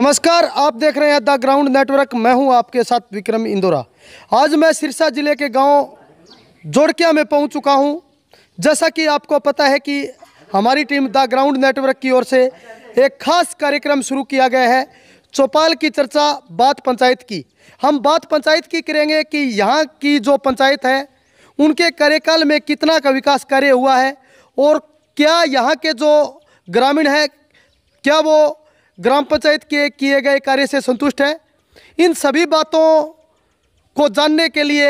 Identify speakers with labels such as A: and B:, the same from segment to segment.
A: नमस्कार आप देख रहे हैं द ग्राउंड नेटवर्क मैं हूं आपके साथ विक्रम इंदौरा आज मैं सिरसा ज़िले के गांव जोड़किया में पहुंच चुका हूं जैसा कि आपको पता है कि हमारी टीम द ग्राउंड नेटवर्क की ओर से एक खास कार्यक्रम शुरू किया गया है चौपाल की चर्चा बात पंचायत की हम बात पंचायत की करेंगे कि यहाँ की जो पंचायत है उनके कार्यकाल में कितना का विकास कार्य हुआ है और क्या यहाँ के जो ग्रामीण है क्या वो ग्राम पंचायत के किए गए कार्य से संतुष्ट है इन सभी बातों को जानने के लिए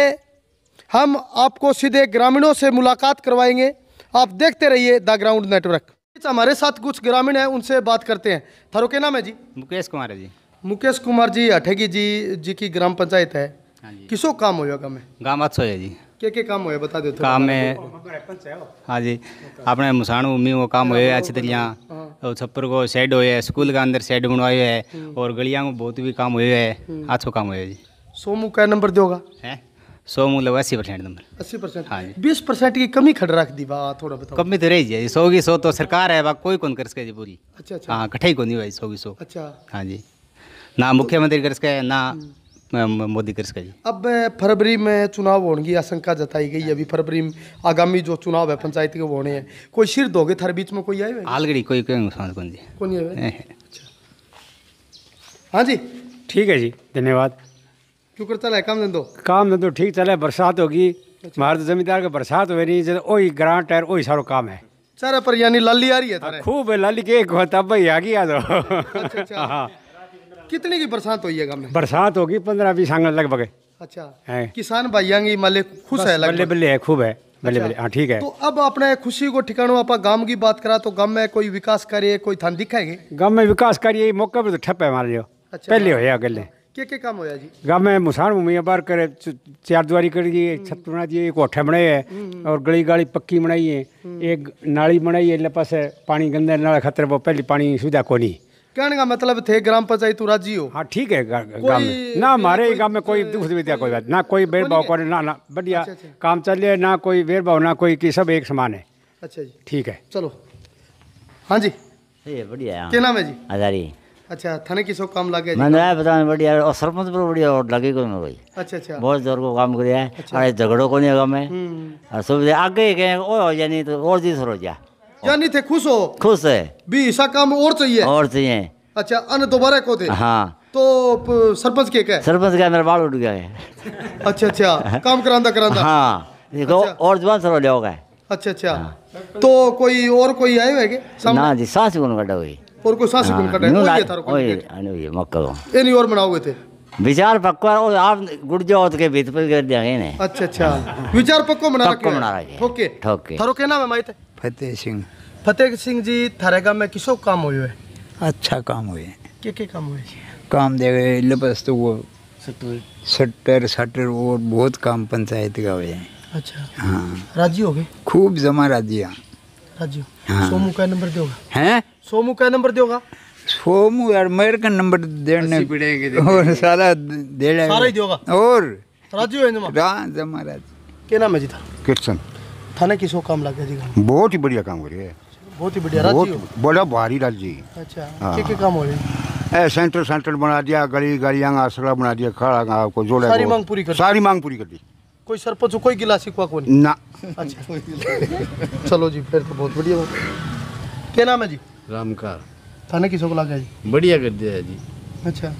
A: हम आपको सीधे ग्रामीणों से मुलाकात करवाएंगे आप देखते रहिए द ग्राउंड नेटवर्क हमारे साथ कुछ ग्रामीण हैं उनसे बात करते हैं थारो के नाम है जी
B: मुकेश कुमार जी
A: मुकेश कुमार जी अठेगी जी जी की ग्राम पंचायत है हाँ किसो काम होगा गाँव
B: गाँव अच्छा है जी
A: के કે કામ હોય બતા દો काम है oh,
B: हाँ जी अपने मुसान उम्मी वो काम हुए अच्छी तरह और छप्पर को शेड हुए है स्कूल के अंदर शेड बनवाए है हम्म। और गलियां को बहुत भी काम हुए है अच्छा काम हुए जी
A: सोमू का नंबर दोगा है
B: सौ मतलब अस्सी परसेंट नंबर अस्सी परसेंट हाँ जी
A: बीस परसेंट की कमी खड़ रख दी बा थोड़ा बताओ
B: कमी तो रही जी सौ की सौ तो सरकार है बा कोई कौन कर सके जी पूरी अच्छा अच्छा हाँ कठाई कौन नहीं भाई सौ की सौ अच्छा हाँ जी ना मुख्यमंत्री कर सके ना हम्म। मोदी सरकार जी
A: अब फरवरी में चुनाव होने की आशंका जताई गई अभी फरवरी में आगामी जो चुनाव है पंचायत के होने हैं कोई सिर दोगे थर बीच में कोई आए
B: आलगड़ी कोई कोई कौन जी कौन हाँ जी ठीक है जी धन्यवाद
A: क्यों करता है काम धंधो
B: काम धंधो ठीक चला है बरसात होगी हमारे अच्छा। तो जमींदार का बरसात हो रही है वही ग्रांट है वही सारो काम है
A: सारा पर यानी लाली आ रही है हाँ, खूब है लाली के एक तब भाई आ गया तो अच्छा, अच्छा, हाँ। कितने की बरसात हुई है हमने
B: बरसात होगी पंद्रह बीस आंगन लगभग अच्छा है
A: किसान भाई मल्ले
B: खुश है बल्ले बल्ले है खूब है अच्छा। बल्ले बल्ले हाँ ठीक है तो
A: अब अपने खुशी को ठिकानो आप गांव की बात करा तो गांव में कोई विकास कार्य कोई थान दिखाएंगे गांव में विकास कार्य मौका भी तो ठप है मान लियो अच्छा, पहले होया गले क्या क्या काम होया जी गांव में मुसान भूमिया बार करे
B: चार दुआरी कर दिए छत बना दिए कोठे बनाए है हम्म, हम्म। और गली गाली पक्की बनाई है हम्म। एक नाली बनाई है पास पानी गंदे नाला खतरे वो पहले पानी सुविधा कोनी कहने का मतलब थे ग्राम पंचायत तू राजी हो हाँ ठीक है गांव में ना हमारे गांव में कोई दुख दुविधा कोई बात ना कोई भेदभाव को ना ना बढ़िया अच्छा, अच्छा। काम चल रहा है ना कोई भेदभाव ना कोई की सब एक समान है अच्छा जी ठीक है
A: चलो हाँ जी बढ़िया क्या नाम है जी हजारी अच्छा थाने की काम लगे मैंने आया
B: बताने बढ़िया और सरपंच पर बढ़िया और लगे को मेरे भाई अच्छा अच्छा बहुत जोर को काम कर रहा है अच्छा। अरे झगड़ो को नहीं होगा मैं
A: हम्म।
B: सुविधा आगे गए और हो जाए नहीं तो और जी हो जाए यानी थे खुश हो खुश है भी ऐसा काम और चाहिए और चाहिए
A: अच्छा अन दोबारा तो को दे हाँ तो सरपंच के क्या सरपंच का मेरा बाल उठ गया है अच्छा अच्छा काम करांदा करांदा हाँ देखो तो अच्छा। और जवान सर ले होगा अच्छा अच्छा हाँ। तो कोई और कोई आए हुए ना जी सास कौन कटा हुई और कोई सास कौन हाँ। कटा हुई हाँ, ये थारो कोई
B: हुई मक्का को तो।
A: नहीं और बनाओगे थे
B: विचार पक्का और आप गुड़जो होत के
A: भीत पर कर दिया ने अच्छा अच्छा विचार पक्का बना रखे बना ठोके ठोके थारो के नाम है माइते फतेह सिंह फतेह सिंह जी थारे गांव में किसो काम हुए है? अच्छा काम हुए के के काम हुए
B: काम दे गए लपस तो वो सटर सटर और बहुत काम पंचायत का हुए अच्छा हाँ राजी हो गए खूब जमा राजी राजिया
A: राजी हाँ। सोमू का नंबर दोगा हैं सोमू का नंबर दोगा
B: सोमू यार मेर का नंबर देने और सारा देड़ा सारा ही दोगा और
A: राजी हो जमा रा जमा राजी क्या नाम है जी था कृष्ण थाने की सो काम लगे जी
B: बहुत ही बढ़िया काम करिए
A: बहुत ही बढ़िया बहुत
B: बड़ा भारी राज जी
A: अच्छा के हाँ। के काम हो रहे
B: ए सेंटर सेंटर बना दिया गली गलियां आसरा बना दिया खड़ा आपको जोड़ा सारी मांग पूरी कर
A: सारी मांग पूरी कर दी कोई सरपंच कोई गिला सिखवा को ना अच्छा चलो जी फिर तो बहुत बढ़िया बात
C: क्या नाम है जी रामकार
A: थाने की सो लगा जी
C: बढ़िया कर दिया है जी अच्छा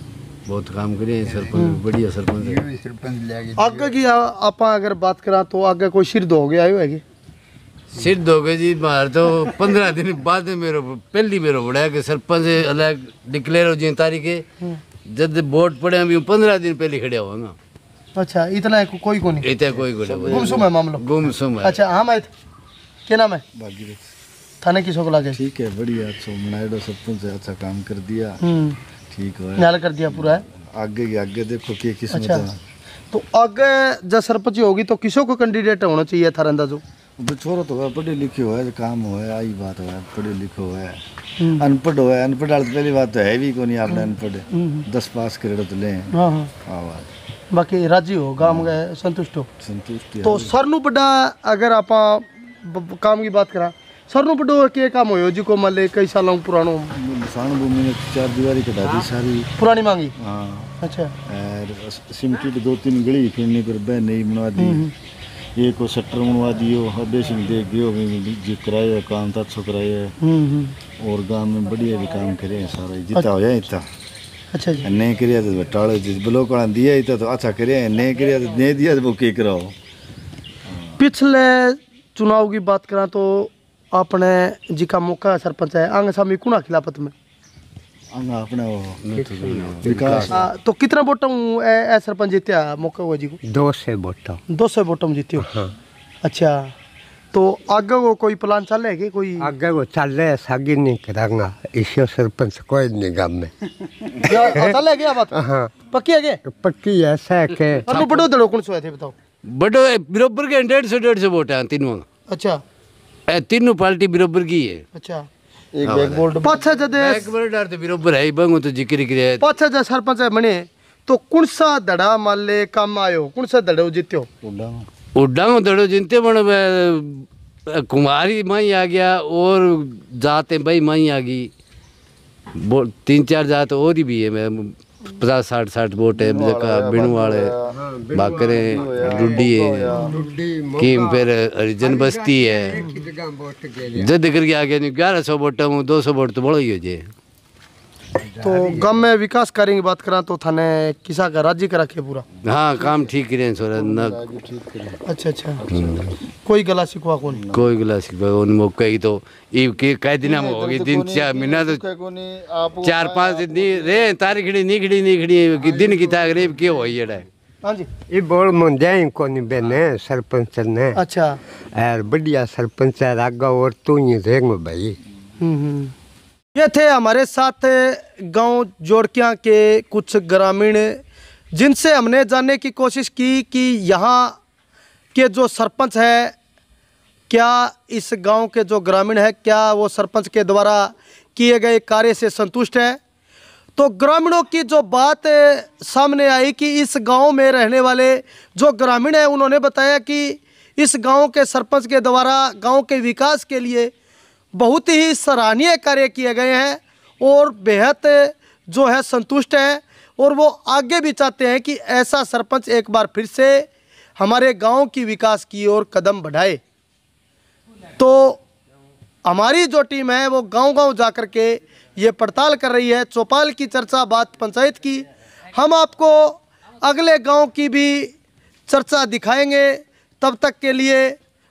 C: बहुत काम ਕਰੇ सरपंच हम्म। बढ़िया सरपंच
A: आगे की आप अगर बात करा तो आगे कोई सिर दो ਤਾਂ ਅੱਗੇ ਕੋਈ
C: ਸ਼ਿਰਦ ਹੋ गए जी मार तो पंद्रह दिन बाद मेरे पहली मेरे बढ़ाया कि सरपंच अलग डिक्लेयर हो जी तारीख हम्म। जब वोट पड़े अभी पंद्रह दिन पहले खड़े होगा
A: अच्छा इतना है, को, कोई को नहीं इतना कोई नहीं गुमसुम है
C: मामला गुमसुम है
A: अच्छा हाँ मैं तो- क्या नाम है बाकी
C: थाने की सोकला के ठीक है बढ़िया अच्छा मनाएडो सरपंच है, अच्छा काम कर दिया हम्म। ठीक है नाल कर दिया पूरा आगे आगे देखो क्या किस अच्छा
A: तो आगे जब सरपंच होगी तो किसों को कैंडिडेट होना चाहिए थारा अंदाजो
C: छोरो तो पढ़े लिखे हुआ है काम हुआ है आई बात हुआ पढ़े लिखे हुआ है हम्म। अनपढ़ हुआ अनपढ़ तो पहली बात तो है भी को नहीं आपने हम्म। अनपढ़ हम्म। दस पास करे तो ले हाँ, हाँ। हाँ,
A: बाकी राजी हो गांव गए संतुष्ट हो
C: संतुष्ट तो
A: सर बड़ा अगर आप काम की बात करा सरनो पडो के काम होयो जी को मले कई सालों पुरानो साण वो मैंने चार दीवारी
C: कटा दी हाँ। सारी पुरानी मांगी हां अच्छा सिमटी तो दो तीन गली फिरने पर बह नई बनवा दी ये हम्म, हम्म। को शटर बनवा दियो हबे हाँ, सिंह देख गयो हाँ, जी कराया काम था तो अच्छो कराया हम्म, और गांव में बढ़िया भी काम करे सारा जिता अच्छा। हो जाए अच्छा जी नहीं करिया तो टाले जिस ब्लॉक वाला दिया इतना तो अच्छा करिया नहीं करिया तो नहीं दिया तो के कराओ
A: पिछले चुनाव की बात करा तो अपने जी का मौका सरपंच है आंग सामी कुना खिलाफत में
C: अपने वो विकास
A: तो कितना बोटम सरपंच जीत्या मौका हुआ जी को दो से बोटम दो से बोटम जीत्यो हाँ। अच्छा तो आगे को कोई
B: प्लान चल रहा है कि कोई आगे को चल रहा है सागी नहीं करांगा इसे सरपंच कोई नहीं गांव में
C: चल रहा है क्या बात हाँ
A: पक्की है क्या पक्की ऐसा है अब बड़ो दड़ो कौन सो थे बताओ
C: बड़ो बिरोबर के डेढ़ सौ डेढ़ सौ वोट है तीनों अच्छा तीनों पार्टी बराबर की है अच्छा एक हाँ, हाँ।
A: बैकबोर्ड पाछा जदे
C: बैकबोर्ड तो बराबर है बंगो तो जिक्र कर
A: पाछा जा सरपंच है मने तो कौन सा दड़ा माले काम आयो कौन सा दड़ो जीत्यो
C: उड्डांग उड्डांग दड़ो जीते बन कुमारी मई आ गया और जाते भाई मई आ गई तीन चार जात और ही भी है मैं पचास साठ साठ वोट है बिणुआल हाँ, है बाकरे डुडी है कीम फिर हरिजन बस्ती है जद करके आगे ग्यारह सौ वोट दो सौ वोट तो बड़ो ही हो जाए
A: तो गम में विकास करेंगे बात करा तो थाने किसा का राज्य करा के पूरा
C: हाँ काम ठीक रहे सोरा न अच्छा अच्छा कोई गला सिखवा कोनी कोई गला सिखवा उन मो कही तो ई के कई दिन में हो गई तो दिन चार महीना तो चार पांच दिन रे तारीख खड़ी नी खड़ी नी खड़ी दिन की ताक रे के हो येड़ा
A: हां जी ई बोल
B: मन जाए कोनी बेने सरपंच ने अच्छा यार बढ़िया सरपंच है आगा और तू ही देख भाई
A: हम्म हम्म ये थे हमारे साथ गांव जोड़किया के कुछ ग्रामीण जिनसे हमने जानने की कोशिश की कि यहाँ के जो सरपंच है क्या इस गांव के जो ग्रामीण है क्या वो सरपंच के द्वारा किए गए कार्य से संतुष्ट है तो ग्रामीणों की जो बात सामने आई कि इस गांव में रहने वाले जो ग्रामीण हैं उन्होंने बताया कि इस गांव के सरपंच के द्वारा गांव के विकास के लिए बहुत ही सराहनीय कार्य किए गए हैं और बेहद जो है संतुष्ट हैं और वो आगे भी चाहते हैं कि ऐसा सरपंच एक बार फिर से हमारे गांव की विकास की ओर कदम बढ़ाए तो हमारी जो टीम है वो गांव-गांव जाकर के ये पड़ताल कर रही है चौपाल की चर्चा बात पंचायत की हम आपको अगले गांव की भी चर्चा दिखाएंगे तब तक के लिए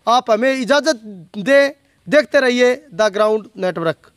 A: आप हमें इजाज़त दें देखते रहिए द ग्राउंड नेटवर्क